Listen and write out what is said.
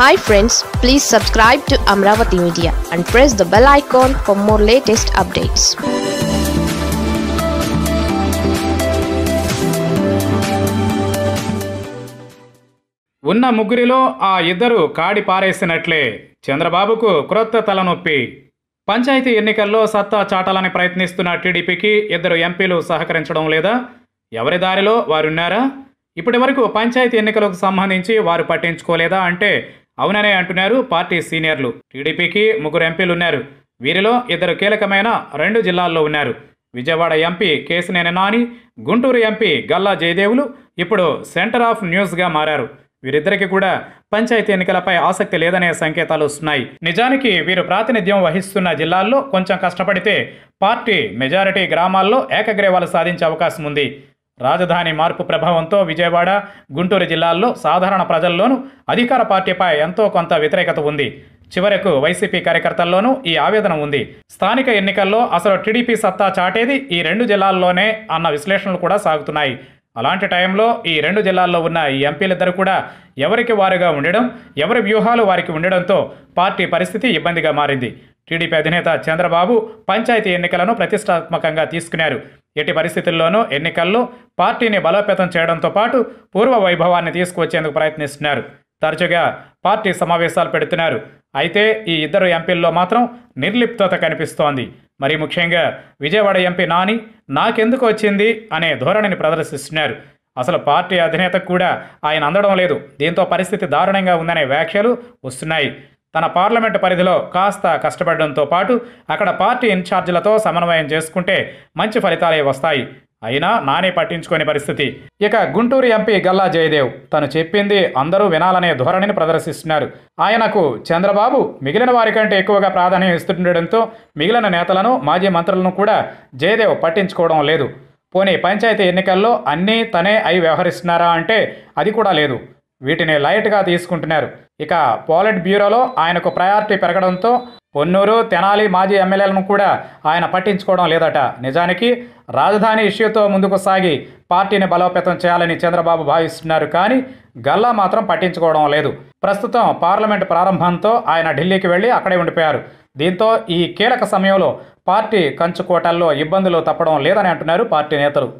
hi friends please subscribe to Amaravati media and press the bell icon for more latest updates ఉన్న ముగ్గురిలో ఆ ఇద్దరు కాడి పారేసినట్లే చంద్రబాబుకు క్రొత్త తలనొప్పి పంచాయతీ ఎన్నికల్లో సత్తా చాటాలని ప్రయత్నిస్తున్న టీడీపీకి ఇద్దరు ఎంపీలు సహకరించడం లేదా ఎవరి దారిలో వారున్నారా ఇప్పటి వరకు పంచాయతీ ఎన్నికలకు సంబంధించి వారు పట్టించుకోలేదా అంటే అవుననే అంటున్నారు పార్టీ సీనియర్లు టీడీపీకి ముగ్గురు ఎంపీలు ఉన్నారు వీరిలో ఇద్దరు కీలకమైన రెండు జిల్లాల్లో ఉన్నారు విజయవాడ ఎంపీ కేసినేని నాని గుంటూరు ఎంపీ గల్లా జయదేవులు ఇప్పుడు సెంటర్ ఆఫ్ న్యూస్గా మారారు వీరిద్దరికి కూడా పంచాయతీ ఎన్నికలపై ఆసక్తి లేదనే సంకేతాలు వస్తున్నాయి నిజానికి వీరు ప్రాతినిధ్యం వహిస్తున్న జిల్లాల్లో కొంచెం కష్టపడితే పార్టీ మెజారిటీ గ్రామాల్లో ఏకగ్రీవాలు సాధించే అవకాశం ఉంది రాజధాని మార్పు ప్రభావంతో విజయవాడ గుంటూరు జిల్లాల్లో సాధారణ ప్రజల్లోనూ అధికార పార్టీపై ఎంతో కొంత వ్యతిరేకత ఉంది చివరకు వైసీపీ కార్యకర్తల్లోనూ ఈ ఆవేదన ఉంది స్థానిక ఎన్నికల్లో అసలు టీడీపీ సత్తా చాటేది ఈ రెండు జిల్లాల్లోనే అన్న విశ్లేషణలు కూడా సాగుతున్నాయి అలాంటి టైంలో ఈ రెండు జిల్లాల్లో ఉన్న ఈ ఎంపీలిద్దరు కూడా ఎవరికి వారుగా ఉండడం ఎవరి వ్యూహాలు వారికి ఉండడంతో పార్టీ పరిస్థితి ఇబ్బందిగా మారింది టీడీపీ అధినేత చంద్రబాబు పంచాయతీ ఎన్నికలను ప్రతిష్టాత్మకంగా తీసుకున్నారు ఎట్టి పరిస్థితుల్లోనూ ఎన్నికల్లో పార్టీని బలోపేతం చేయడంతో పాటు పూర్వ వైభవాన్ని తీసుకువచ్చేందుకు ప్రయత్నిస్తున్నారు తరచుగా పార్టీ సమావేశాలు పెడుతున్నారు అయితే ఈ ఇద్దరు ఎంపీల్లో మాత్రం నిర్లిప్తత కనిపిస్తోంది మరి ముఖ్యంగా విజయవాడ ఎంపీ నాని నాకెందుకు వచ్చింది అనే ధోరణిని ప్రదర్శిస్తున్నారు అసలు పార్టీ అధినేతకు కూడా ఆయన అందడం లేదు దీంతో పరిస్థితి దారుణంగా ఉందనే వ్యాఖ్యలు వస్తున్నాయి తన పార్లమెంటు పరిధిలో కాస్త కష్టపడడంతో పాటు అక్కడ పార్టీ ఇన్ఛార్జీలతో సమన్వయం చేసుకుంటే మంచి ఫలితాలే వస్తాయి అయినా నానే పట్టించుకోని పరిస్థితి ఇక గుంటూరు ఎంపీ గల్లా జయదేవ్ తను చెప్పింది అందరూ వినాలనే ధోరణిని ప్రదర్శిస్తున్నారు ఆయనకు చంద్రబాబు మిగిలిన వారికంటే ఎక్కువగా ప్రాధాన్యం ఇస్తుండడంతో మిగిలిన నేతలను మాజీ మంత్రులను కూడా జయదేవ్ పట్టించుకోవడం లేదు పోనీ పంచాయతీ ఎన్నికల్లో అన్నీ తనే అయి వ్యవహరిస్తున్నారా అంటే అది కూడా లేదు వీటిని లైట్గా తీసుకుంటున్నారు ఇక పోలిట్ బ్యూరోలో ఆయనకు ప్రయారిటీ పెరగడంతో పొన్నూరు తెనాలి మాజీ ఎమ్మెల్యేలను కూడా ఆయన పట్టించుకోవడం లేదట నిజానికి రాజధాని ఇష్యూతో ముందుకు సాగి పార్టీని బలోపేతం చేయాలని చంద్రబాబు భావిస్తున్నారు కానీ గల్లా మాత్రం పట్టించుకోవడం లేదు ప్రస్తుతం పార్లమెంట్ ప్రారంభంతో ఆయన ఢిల్లీకి వెళ్ళి అక్కడే ఉండిపోయారు దీంతో ఈ కీలక సమయంలో పార్టీ కంచుకోటల్లో ఇబ్బందులు తప్పడం లేదని అంటున్నారు పార్టీ నేతలు